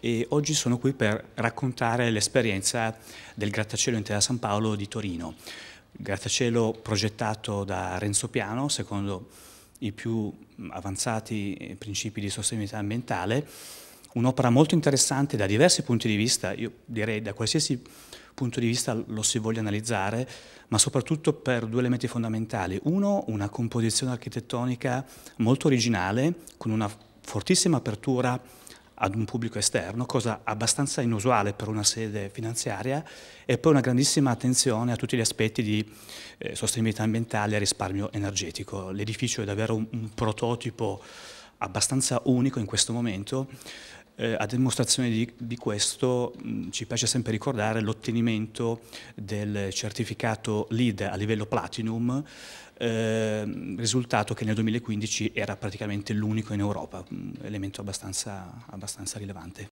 e oggi sono qui per raccontare l'esperienza del grattacielo in Terra San Paolo di Torino. grattacielo progettato da Renzo Piano, secondo i più avanzati principi di sostenibilità ambientale, un'opera molto interessante da diversi punti di vista, io direi da qualsiasi punto di vista lo si voglia analizzare, ma soprattutto per due elementi fondamentali. Uno, una composizione architettonica molto originale, con una fortissima apertura ad un pubblico esterno, cosa abbastanza inusuale per una sede finanziaria, e poi una grandissima attenzione a tutti gli aspetti di eh, sostenibilità ambientale e risparmio energetico. L'edificio è davvero un, un prototipo abbastanza unico in questo momento, eh, a dimostrazione di, di questo mh, mm, ci piace sempre ricordare l'ottenimento del certificato LEED a livello Platinum, eh, risultato che nel 2015 era praticamente l'unico in Europa, un mm, elemento abbastanza, abbastanza rilevante.